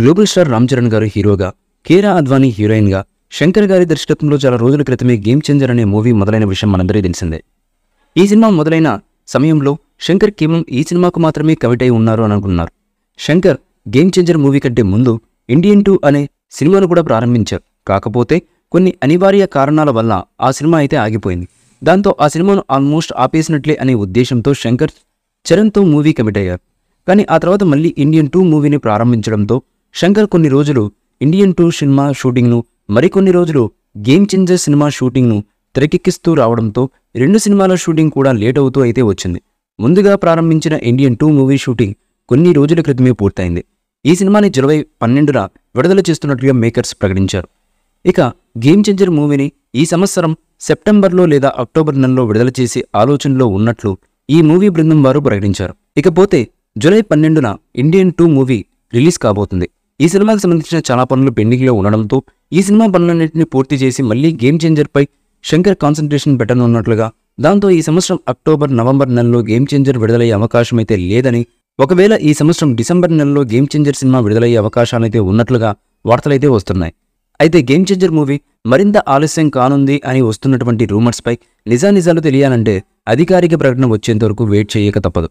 global star Ram Charan గారు హీరోగా కేరా అద్వానీ హీరోయిన్గా శంకర్ గారి దర్శకత్వంలో చాలా రోజుల క్రితమే గేమ్ చేంజర్ అనే మూవీ మొదలైన విషయం మనందరికీ తెలిసిందే ఈ సినిమా మొదలైన సమయంలో శంకర్ కేవలం ఈ సినిమాకు మాత్రమే కమిట్ అయి ఉన్నారు అని అనుకున్నారు శంకర్ గేమ్ చేంజర్ మూవీ కంటే ముందు ఇండియన్ టూ అనే సినిమాను కూడా ప్రారంభించారు కాకపోతే కొన్ని అనివార్య కారణాల వల్ల ఆ సినిమా అయితే ఆగిపోయింది దాంతో ఆ సినిమాను ఆల్మోస్ట్ ఆపేసినట్లే అనే ఉద్దేశంతో శంకర్ చరణ్తో మూవీ కమిట్ అయ్యారు కానీ ఆ తర్వాత మళ్ళీ ఇండియన్ టూ మూవీని ప్రారంభించడంతో శంకర్ కొన్ని రోజులు ఇండియన్ టూ సినిమా షూటింగ్ను మరికొన్ని రోజులు గేమ్ చేంజర్ సినిమా షూటింగ్ను తెరకెక్కిస్తూ రావడంతో రెండు సినిమాల షూటింగ్ కూడా లేట్ అవుతూ అయితే వచ్చింది ముందుగా ప్రారంభించిన ఇండియన్ టూ మూవీ షూటింగ్ కొన్ని రోజుల క్రితమే పూర్తయింది ఈ సినిమాని జులై పన్నెండున విడుదల చేస్తున్నట్లుగా మేకర్స్ ప్రకటించారు ఇక గేమ్ చేంజర్ మూవీని ఈ సంవత్సరం సెప్టెంబర్లో లేదా అక్టోబర్ నెలలో విడుదల చేసే ఆలోచనలో ఉన్నట్లు ఈ మూవీ బృందం వారు ప్రకటించారు ఇకపోతే జులై పన్నెండున ఇండియన్ టూ మూవీ రిలీజ్ కాబోతుంది ఈ సినిమాకి సంబంధించిన చాలా పనులు పెండింగ్లో ఉండడంతో ఈ సినిమా పనులన్నింటినీ పూర్తి చేసి మళ్ళీ గేమ్ చేంజర్పై శంకర్ కాన్సన్ట్రేషన్ పెట్టనున్నట్లుగా దాంతో ఈ సంవత్సరం అక్టోబర్ నవంబర్ నెలలో గేమ్ చేంజర్ విడుదలయ్యే అవకాశం అయితే లేదని ఒకవేళ ఈ సంవత్సరం డిసెంబర్ నెలలో గేమ్ చేంజర్ సినిమా విడుదలయ్యే అవకాశాలైతే ఉన్నట్లుగా వార్తలైతే వస్తున్నాయి అయితే గేమ్ చేంజర్ మూవీ మరింత ఆలస్యం కానుంది అని వస్తున్నటువంటి రూమర్స్పై నిజానిజాలు తెలియాలంటే అధికారిక ప్రకటన వచ్చేంత వరకు వెయిట్ చేయక తప్పదు